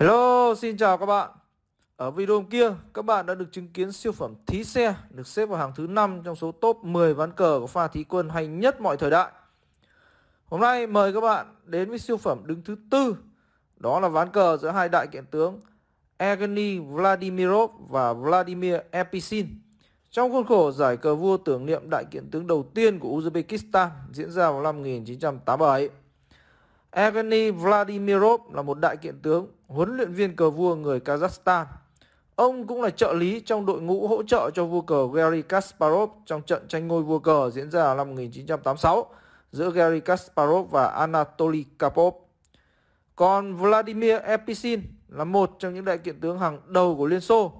Hello, xin chào các bạn. Ở video kia, các bạn đã được chứng kiến siêu phẩm Thí Xe được xếp vào hàng thứ 5 trong số top 10 ván cờ của pha thí quân hay nhất mọi thời đại. Hôm nay mời các bạn đến với siêu phẩm đứng thứ tư. Đó là ván cờ giữa hai đại kiện tướng Evgeny Vladimirov và Vladimir Episin. Trong khuôn khổ giải cờ vua tưởng niệm đại kiện tướng đầu tiên của Uzbekistan diễn ra vào năm 1987. Evgeny Vladimirov là một đại kiện tướng, huấn luyện viên cờ vua người Kazakhstan. Ông cũng là trợ lý trong đội ngũ hỗ trợ cho vua cờ Garry Kasparov trong trận tranh ngôi vua cờ diễn ra năm 1986 giữa Garry Kasparov và Anatoly Karpov. Còn Vladimir Episin là một trong những đại kiện tướng hàng đầu của Liên Xô.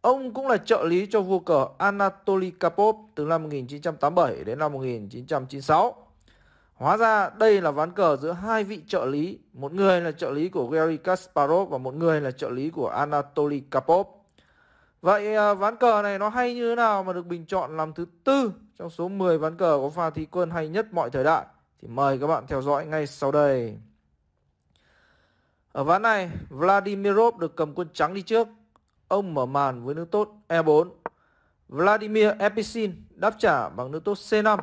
Ông cũng là trợ lý cho vua cờ Anatoly Karpov từ năm 1987 đến năm 1996. Hóa ra đây là ván cờ giữa hai vị trợ lý, một người là trợ lý của Gary Kasparov và một người là trợ lý của Anatoly Karpov. Vậy à, ván cờ này nó hay như thế nào mà được bình chọn làm thứ tư trong số 10 ván cờ có pha thí quân hay nhất mọi thời đại? Thì mời các bạn theo dõi ngay sau đây. Ở ván này, Vladimirov được cầm quân trắng đi trước. Ông mở màn với nước tốt E4. Vladimir Episin đáp trả bằng nước tốt C5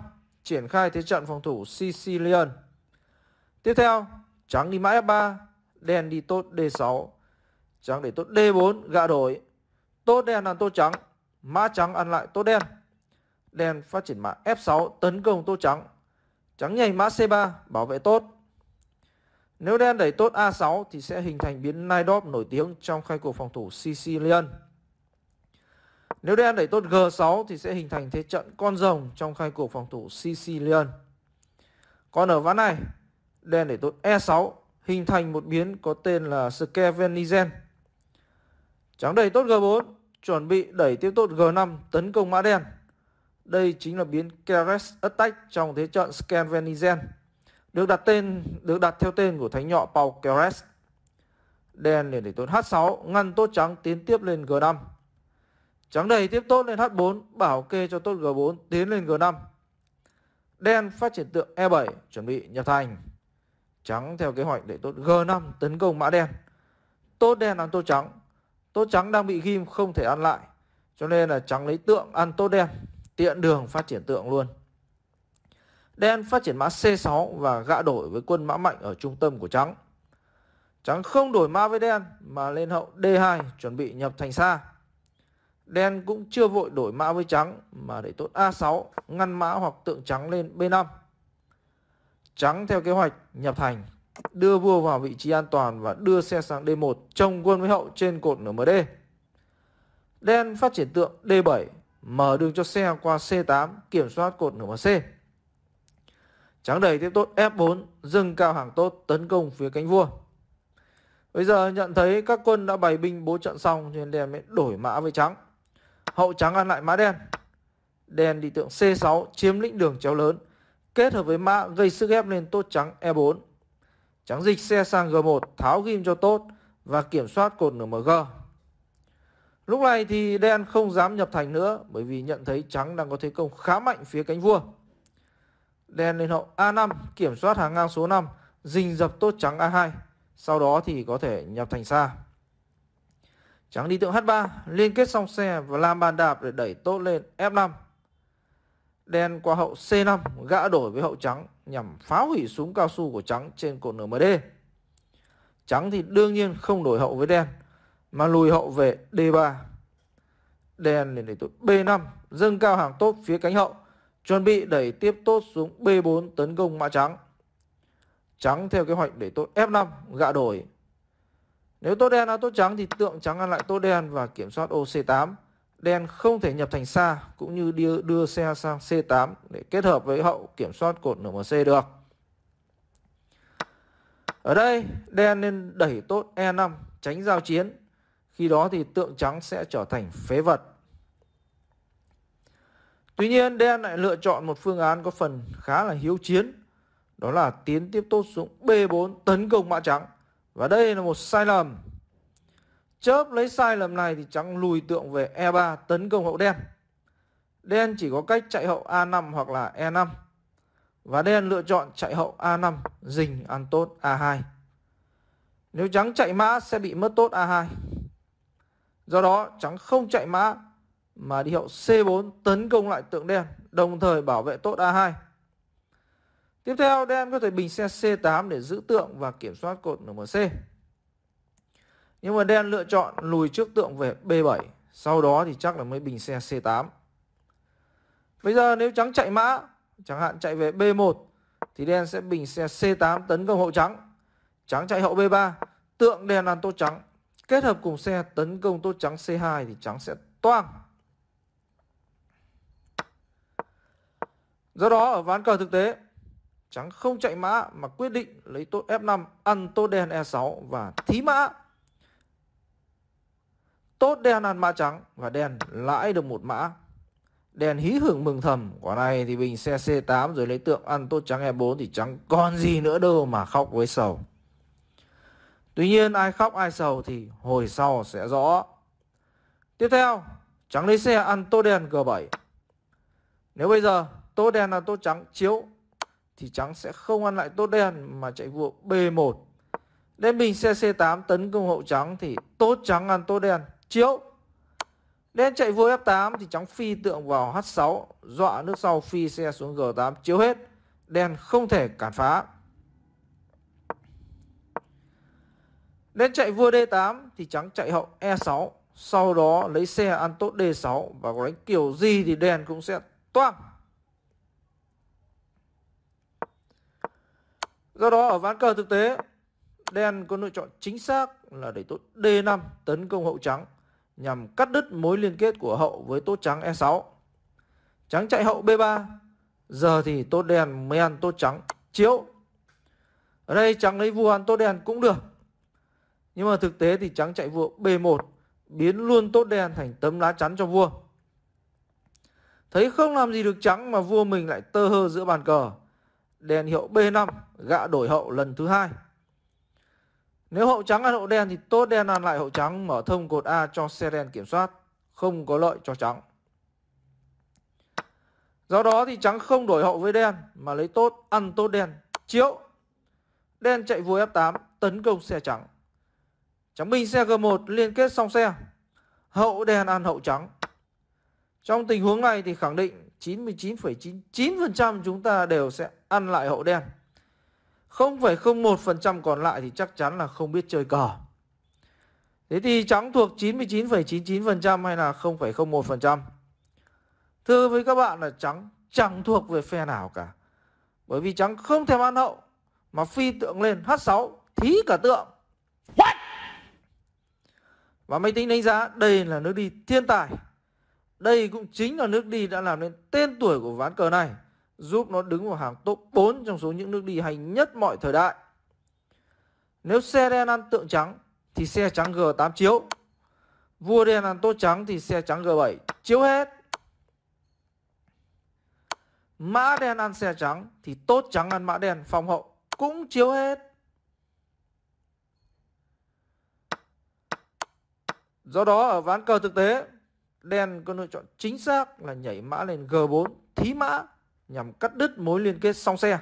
triển khai thế trận phòng thủ Sicilian. Tiếp theo, trắng đi mã F3, đen đi tốt D6. Trắng để tốt D4, gạ đổi. Tốt đen ăn tốt trắng, mã trắng ăn lại tốt đen. Đen phát triển mã F6 tấn công tốt trắng. Trắng nhảy mã C3 bảo vệ tốt. Nếu đen đẩy tốt A6 thì sẽ hình thành biến Nidorp nổi tiếng trong khai cuộc phòng thủ Sicilian. Nếu đen đẩy tốt G6 thì sẽ hình thành thế trận con rồng trong khai cuộc phòng thủ Sicilian. Còn ở ván này, đen đẩy tốt E6 hình thành một biến có tên là Skevenizen. Trắng đẩy tốt G4 chuẩn bị đẩy tiếp tốt G5 tấn công mã đen. Đây chính là biến Keres Attack trong thế trận Skevenizen. Được đặt tên được đặt theo tên của thánh nhọ Paul Keres. Đen liền đẩy tốt H6 ngăn tốt trắng tiến tiếp lên G5. Trắng đầy tiếp tốt lên H4, bảo kê cho tốt G4, tiến lên G5. Đen phát triển tượng E7, chuẩn bị nhập thành. Trắng theo kế hoạch để tốt G5 tấn công mã đen. Tốt đen ăn tốt trắng. Tốt trắng đang bị ghim không thể ăn lại. Cho nên là trắng lấy tượng ăn tốt đen, tiện đường phát triển tượng luôn. Đen phát triển mã C6 và gã đổi với quân mã mạnh ở trung tâm của trắng. Trắng không đổi mã với đen mà lên hậu D2 chuẩn bị nhập thành xa. Đen cũng chưa vội đổi mã với trắng mà để tốt A6 ngăn mã hoặc tượng trắng lên B5. Trắng theo kế hoạch nhập thành, đưa vua vào vị trí an toàn và đưa xe sang D1 trông quân với hậu trên cột nửa MD. Đen phát triển tượng D7, mở đường cho xe qua C8 kiểm soát cột nửa MC. Trắng đẩy tiếp tốt F4, dừng cao hàng tốt tấn công phía cánh vua. Bây giờ nhận thấy các quân đã bày binh bố trận xong nên đen mới đổi mã với trắng hậu trắng ăn lại mã đen. Đen đi tượng C6 chiếm lĩnh đường chéo lớn, kết hợp với mã gây sức ép lên tốt trắng E4. Trắng dịch xe sang G1 tháo ghim cho tốt và kiểm soát cột nửa MG. Lúc này thì đen không dám nhập thành nữa bởi vì nhận thấy trắng đang có thế công khá mạnh phía cánh vua. Đen lên hậu A5 kiểm soát hàng ngang số 5, dình dập tốt trắng A2. Sau đó thì có thể nhập thành xa. Trắng đi tượng H3 liên kết song xe và làm bàn đạp để đẩy tốt lên F5. Đen qua hậu C5 gã đổi với hậu trắng nhằm phá hủy súng cao su của trắng trên cột NMD. Trắng thì đương nhiên không đổi hậu với đen mà lùi hậu về D3. Đen lên đẩy tốt B5 dâng cao hàng tốt phía cánh hậu chuẩn bị đẩy tiếp tốt xuống B4 tấn công mã trắng. Trắng theo kế hoạch để tốt F5 gã đổi nếu tốt đen là tốt trắng thì tượng trắng ăn lại tốt đen và kiểm soát ô C8. Đen không thể nhập thành xa cũng như đưa, đưa xe sang C8 để kết hợp với hậu kiểm soát cột NMC được. Ở đây đen nên đẩy tốt E5 tránh giao chiến. Khi đó thì tượng trắng sẽ trở thành phế vật. Tuy nhiên đen lại lựa chọn một phương án có phần khá là hiếu chiến. Đó là tiến tiếp tốt dụng B4 tấn công mã trắng. Và đây là một sai lầm Chớp lấy sai lầm này thì trắng lùi tượng về E3 tấn công hậu đen Đen chỉ có cách chạy hậu A5 hoặc là E5 Và đen lựa chọn chạy hậu A5 Dình ăn tốt A2 Nếu trắng chạy mã sẽ bị mất tốt A2 Do đó trắng không chạy mã Mà đi hậu C4 tấn công lại tượng đen Đồng thời bảo vệ tốt A2 Tiếp theo, đen có thể bình xe C8 để giữ tượng và kiểm soát cột NMC. Nhưng mà đen lựa chọn lùi trước tượng về B7, sau đó thì chắc là mới bình xe C8. Bây giờ nếu trắng chạy mã, chẳng hạn chạy về B1 thì đen sẽ bình xe C8 tấn công hậu trắng. Trắng chạy hậu B3, tượng đen ăn tốt trắng. Kết hợp cùng xe tấn công tốt trắng C2 thì trắng sẽ toang. Do đó ở ván cờ thực tế Trắng không chạy mã mà quyết định lấy tốt F5 ăn tốt đen E6 và thí mã. Tốt đen ăn mã trắng và đen lãi được một mã. Đen hí hưởng mừng thầm. Quả này thì bình xe C8 rồi lấy tượng ăn tốt trắng E4 thì trắng còn gì nữa đâu mà khóc với sầu. Tuy nhiên ai khóc ai sầu thì hồi sau sẽ rõ. Tiếp theo, trắng lấy xe ăn tốt đen G7. Nếu bây giờ tốt đen ăn tốt trắng chiếu thì trắng sẽ không ăn lại tốt đen mà chạy vua B1. Đen bình xe C8 tấn công hậu trắng thì tốt trắng ăn tốt đen. Chiếu. Đen chạy vua F8 thì trắng phi tượng vào H6, dọa nước sau phi xe xuống G8 chiếu hết. Đen không thể cản phá. Đen chạy vua D8 thì trắng chạy hậu E6, sau đó lấy xe ăn tốt D6 và có đánh kiểu gì thì đen cũng sẽ toang. Do đó ở ván cờ thực tế, đen có lựa chọn chính xác là để tốt D5 tấn công hậu trắng nhằm cắt đứt mối liên kết của hậu với tốt trắng E6. Trắng chạy hậu B3, giờ thì tốt đen mới ăn tốt trắng chiếu. Ở đây trắng lấy vua ăn tốt đen cũng được. Nhưng mà thực tế thì trắng chạy vua B1 biến luôn tốt đen thành tấm lá chắn cho vua. Thấy không làm gì được trắng mà vua mình lại tơ hơ giữa bàn cờ đèn hiệu B5 gạ đổi hậu lần thứ hai. Nếu hậu trắng ăn hậu đen thì tốt đen ăn lại hậu trắng mở thông cột A cho xe đen kiểm soát, không có lợi cho trắng. Do đó thì trắng không đổi hậu với đen mà lấy tốt ăn tốt đen, chiếu. Đen chạy vua F8 tấn công xe trắng. Trắng binh xe G1 liên kết song xe, hậu đen ăn hậu trắng. Trong tình huống này thì khẳng định 99,99% chúng ta đều sẽ ăn lại hậu đen. 0,01% còn lại thì chắc chắn là không biết chơi cờ. Thế thì trắng thuộc 99,99% hay là 0,01%? Thưa với các bạn là trắng chẳng thuộc về phe nào cả. Bởi vì trắng không thèm ăn hậu mà phi tượng lên H6 thí cả tượng. What? Và máy tính đánh giá đây là nước đi thiên tài đây cũng chính là nước đi đã làm nên tên tuổi của ván cờ này, giúp nó đứng vào hàng top 4 trong số những nước đi hay nhất mọi thời đại. Nếu xe đen ăn tượng trắng thì xe trắng G8 chiếu. Vua đen ăn tốt trắng thì xe trắng G7 chiếu hết. Mã đen ăn xe trắng thì tốt trắng ăn mã đen phòng hậu cũng chiếu hết. Do đó ở ván cờ thực tế đen có lựa chọn chính xác là nhảy mã lên G4 thí mã nhằm cắt đứt mối liên kết song xe.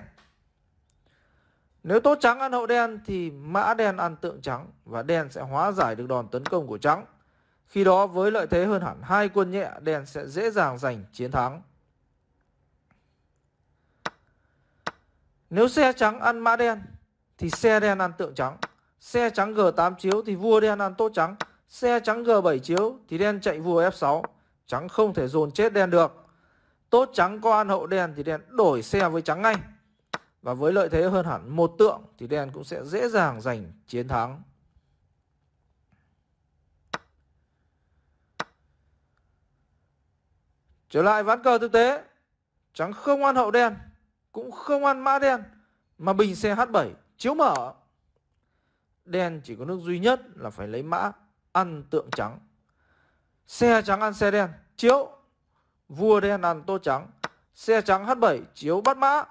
Nếu tốt trắng ăn hậu đen thì mã đen ăn tượng trắng và đen sẽ hóa giải được đòn tấn công của trắng. Khi đó với lợi thế hơn hẳn hai quân nhẹ, đen sẽ dễ dàng giành chiến thắng. Nếu xe trắng ăn mã đen thì xe đen ăn tượng trắng. Xe trắng G8 chiếu thì vua đen ăn tốt trắng Xe trắng G7 chiếu thì đen chạy vua F6, trắng không thể dồn chết đen được. Tốt trắng có ăn hậu đen thì đen đổi xe với trắng ngay. Và với lợi thế hơn hẳn một tượng thì đen cũng sẽ dễ dàng giành chiến thắng. Trở lại ván cờ thực tế, trắng không ăn hậu đen, cũng không ăn mã đen, mà bình xe H7 chiếu mở. Đen chỉ có nước duy nhất là phải lấy mã ăn tượng trắng Xe trắng ăn xe đen Chiếu Vua đen ăn tô trắng Xe trắng H7 chiếu bắt mã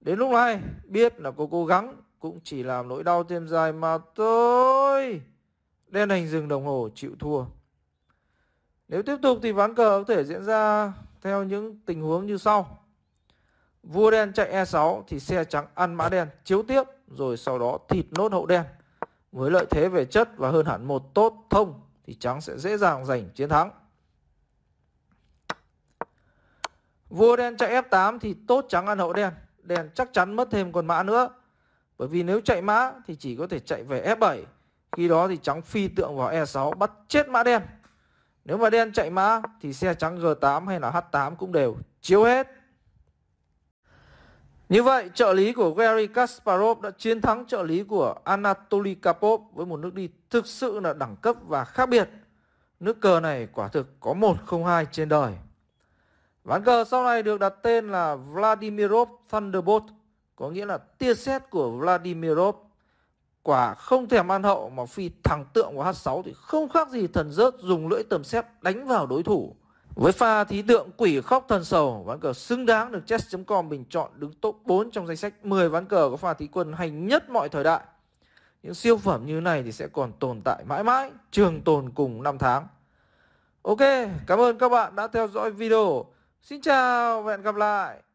Đến lúc này biết là cô cố gắng Cũng chỉ làm nỗi đau thêm dài mà thôi Đen hình dừng đồng hồ chịu thua Nếu tiếp tục thì ván cờ có thể diễn ra Theo những tình huống như sau Vua đen chạy E6 Thì xe trắng ăn mã đen chiếu tiếp Rồi sau đó thịt nốt hậu đen với lợi thế về chất và hơn hẳn một tốt thông thì trắng sẽ dễ dàng giành chiến thắng. Vua đen chạy F8 thì tốt trắng ăn hậu đen, đen chắc chắn mất thêm con mã nữa. Bởi vì nếu chạy mã thì chỉ có thể chạy về F7, khi đó thì trắng phi tượng vào E6 bắt chết mã đen. Nếu mà đen chạy mã thì xe trắng G8 hay là H8 cũng đều chiếu hết. Như vậy, trợ lý của Gary Kasparov đã chiến thắng trợ lý của Anatoly Karpov với một nước đi thực sự là đẳng cấp và khác biệt. Nước cờ này quả thực có không 102 trên đời. Ván cờ sau này được đặt tên là Vladimirov Thunderbolt, có nghĩa là tia sét của Vladimirov. Quả không thèm ăn hậu mà phi thẳng tượng của H6 thì không khác gì thần rớt dùng lưỡi tầm sét đánh vào đối thủ. Với pha thí tượng quỷ khóc thần sầu, ván cờ xứng đáng được chess.com bình chọn đứng top 4 trong danh sách 10 ván cờ có pha thí quân hành nhất mọi thời đại. Những siêu phẩm như này thì sẽ còn tồn tại mãi mãi, trường tồn cùng năm tháng. Ok, cảm ơn các bạn đã theo dõi video. Xin chào và hẹn gặp lại.